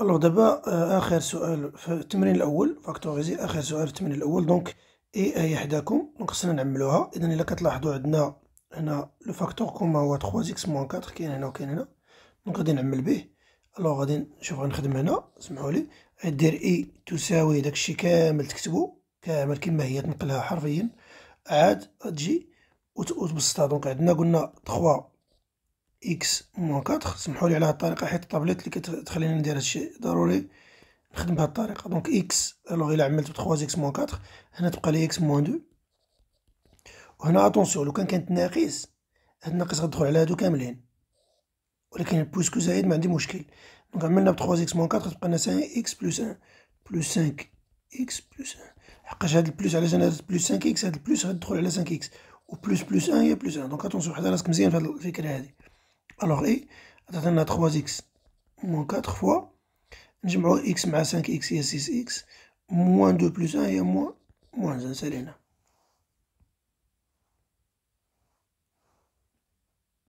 الو دابا اخر سؤال في التمرين الاول فاكتوريزي اخر سؤال في التمرين الاول دونك اي اي حداكم دونك خصنا نعملوها اذا الا كتلاحظوا عندنا هنا لو فاكتور كوما هو 3 اكس موان 4 كاين هنا وكاين هنا دونك غادي نعمل به الو غادي نشوف غنخدم هنا سمحوا لي دير اي تساوي داكشي كامل تكتبو كامل كما هي تنقلها حرفيا عاد تجي وتبسطها دونك عندنا قلنا 3 اكس موان كاتخ سمحوا لي على هاد الطريقه حيت الطابليت اللي كتخليني ندير هادشي ضروري نخدم بهاد الطريقه دونك اكس الوغ الا عملت 3 اكس موان كاتخ هنا تبقى لي اكس موان دو وهنا اتونسيون لو كان كانت ناقص هاد الناقص غتدخل على هادو كاملين ولكن بويسكو زايد ما عندي مشكل دونك عملنا ب 3 اكس موان 4 تبقى لنا 5 اكس بلس 1 بلس 5 اكس بلس 1 حقاش هاد البلس علاش انا هاد بلس 5 اكس هاد البلس غتدخل على 5 اكس و بلس بلس 1 هي بلس 1 دونك اتونسيون حدا راسك مزيان في هاد الفكره هادي Alors et, on a 3x moins 4 fois mettre x moins 5x et 6x moins 2 plus 1 et moins moins 1 سالينا